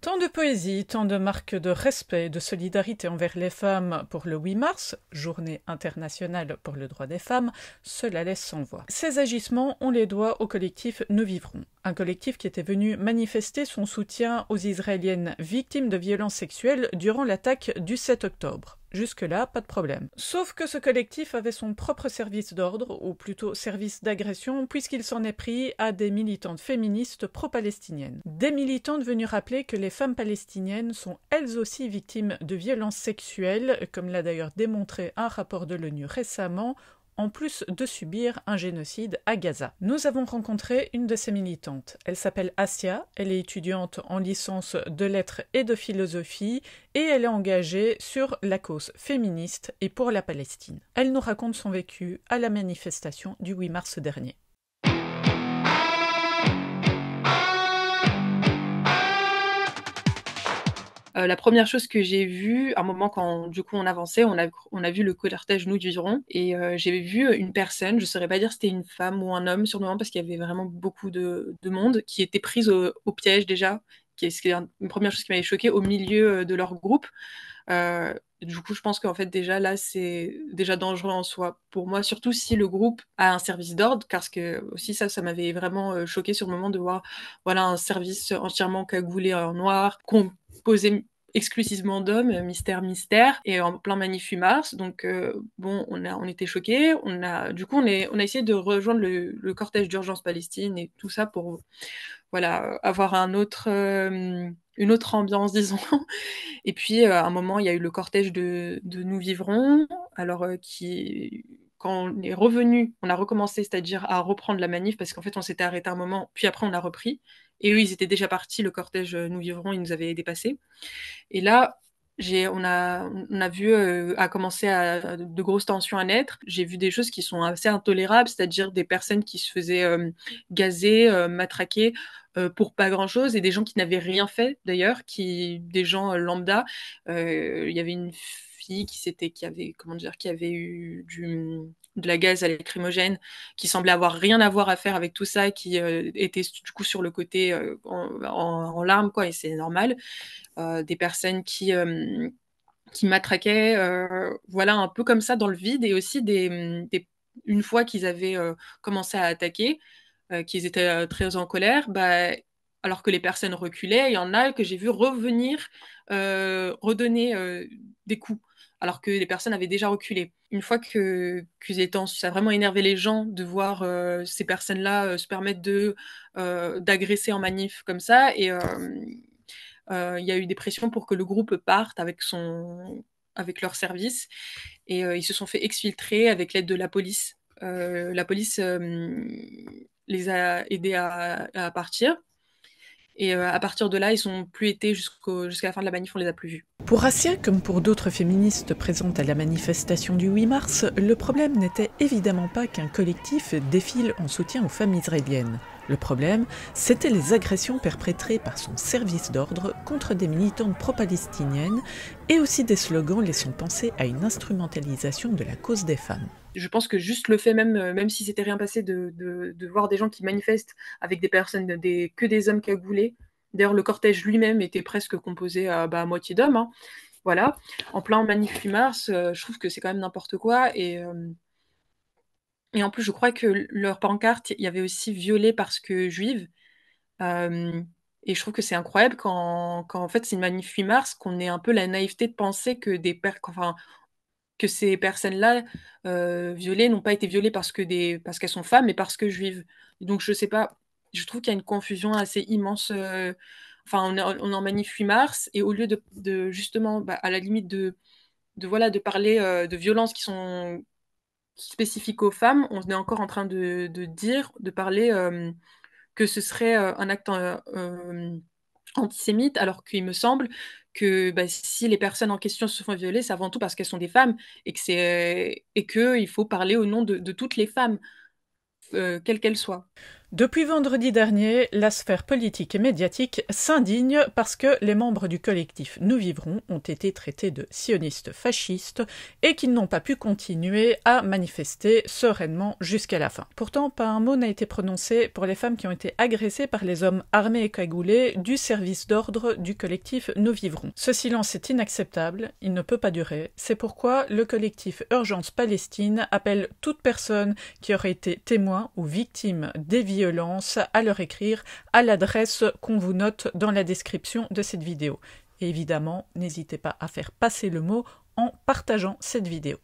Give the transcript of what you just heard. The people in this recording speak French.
Tant de poésie, tant de marques de respect, de solidarité envers les femmes pour le 8 mars, journée internationale pour le droit des femmes, cela laisse sans voix. Ces agissements, on les doit au collectif Nous Vivrons, un collectif qui était venu manifester son soutien aux Israéliennes victimes de violences sexuelles durant l'attaque du 7 octobre. Jusque-là, pas de problème. Sauf que ce collectif avait son propre service d'ordre, ou plutôt service d'agression, puisqu'il s'en est pris à des militantes féministes pro-palestiniennes. Des militantes venues rappeler que les femmes palestiniennes sont elles aussi victimes de violences sexuelles, comme l'a d'ailleurs démontré un rapport de l'ONU récemment, en plus de subir un génocide à Gaza. Nous avons rencontré une de ses militantes. Elle s'appelle Asia, elle est étudiante en licence de lettres et de philosophie et elle est engagée sur la cause féministe et pour la Palestine. Elle nous raconte son vécu à la manifestation du 8 mars dernier. Euh, la première chose que j'ai vue, à un moment quand du coup on avançait, on a, on a vu le cortège nous du rond. et euh, j'ai vu une personne, je ne saurais pas dire si c'était une femme ou un homme sur parce qu'il y avait vraiment beaucoup de, monde qui était prise au piège déjà qui est, une première chose qui m'avait choqué au milieu euh, de leur groupe. Euh, du coup, je pense qu'en fait, déjà là, c'est déjà dangereux en soi pour moi, surtout si le groupe a un service d'ordre, parce que aussi ça, ça m'avait vraiment euh, choqué sur le moment de voir voilà, un service entièrement cagoulé en noir, composé exclusivement d'hommes, euh, mystère, mystère, et en plein Magnifique Mars. Donc, euh, bon, on, a, on était choqués. On a, du coup, on, est, on a essayé de rejoindre le, cortège d'urgence Palestine et tout ça pour voilà, avoir un autre, euh, une autre ambiance, disons. Et puis, à un moment, il y a eu le cortège de, de Nous Vivrons, alors qui quand on est revenu, on a recommencé, c'est-à-dire à reprendre la manif, parce qu'en fait, on s'était arrêté un moment, puis après, on a repris. Et eux, ils étaient déjà partis, le cortège euh, Nous Vivrons, ils nous avaient dépassés. Et là, on a, on a vu euh, a commencé à, de grosses tensions à naître. J'ai vu des choses qui sont assez intolérables, c'est-à-dire des personnes qui se faisaient euh, gazer, matraquer. Euh, pour pas grand-chose et des gens qui n'avaient rien fait d'ailleurs, qui des gens euh, lambda. Euh, il y avait une fille qui s'était, qui avait, comment dire, qui avait eu du de la gaz à lacrymogène, qui semblait avoir rien à voir à faire avec tout ça, qui était du coup sur le côté en, larmes, quoi, et c'est normal. des personnes qui, qui matraquaient, voilà, un peu comme ça dans le vide, et aussi une fois qu'ils avaient commencé à attaquer, euh, qu'ils étaient euh, très en colère, bah, alors que les personnes reculaient, il y en a que j'ai vu revenir, euh, redonner des coups, alors que les personnes avaient déjà reculé. Une fois que, que ça a vraiment énervé les gens de voir ces personnes-là se permettre de, d'agresser en manif comme ça, et il y a eu des pressions pour que le groupe parte avec, son... avec leur service. Et ils se sont fait exfiltrer avec l'aide de la police. la police les a aidés à, partir. Et euh, à partir de là, ils sont plus été jusqu'à la fin de la manif, on les a plus vus. Pour Assia, comme pour d'autres féministes présentes à la manifestation du 8 mars, le problème n'était évidemment pas qu'un collectif défile en soutien aux femmes israéliennes. Le problème, c'était les agressions perpétrées par son service d'ordre contre des militantes pro-palestiniennes et aussi des slogans laissant penser à une instrumentalisation de la cause des femmes. Je pense que juste le fait, même, euh, même si c'était rien passé, de, voir des gens qui manifestent avec des personnes, des, que des hommes cagoulés. D'ailleurs, le cortège lui-même était presque composé à, bah, moitié d'hommes. Hein. Voilà. En plein manif mars, euh, je trouve que c'est quand même n'importe quoi. Et. Euh, et en plus, je crois que leur pancarte, il y avait aussi violée parce que juive. et je trouve que c'est incroyable quand, quand en fait c'est une manif 8 mars, qu'on ait un peu la naïveté de penser que des enfin, que ces personnes-là violées n'ont pas été violées parce qu'elles sont femmes mais parce que juives. Donc je ne sais pas, je trouve qu'il y a une confusion assez immense. Enfin, on, en manif 8 mars et au lieu de, justement bah, à la limite de, de voilà de parler de violences qui sont spécifique aux femmes, on est encore en train de, dire, de parler euh, que ce serait euh, un acte euh, antisémite, alors qu'il me semble que bah, si les personnes en question se font violer, c'est avant tout parce qu'elles sont des femmes et que c'est et que il faut parler au nom de toutes les femmes, quelles qu'elles soient. Depuis vendredi dernier, la sphère politique et médiatique s'indigne parce que les membres du collectif Nous Vivrons ont été traités de sionistes fascistes et qu'ils n'ont pas pu continuer à manifester sereinement jusqu'à la fin. Pourtant, pas un mot n'a été prononcé pour les femmes qui ont été agressées par les hommes armés et cagoulés du service d'ordre du collectif Nous Vivrons. Ce silence est inacceptable, il ne peut pas durer. C'est pourquoi le collectif Urgence Palestine appelle toute personne qui aurait été témoin ou victime violences à leur écrire à l'adresse qu'on vous note dans la description de cette vidéo. évidemment, n'hésitez pas à faire passer le mot en partageant cette vidéo.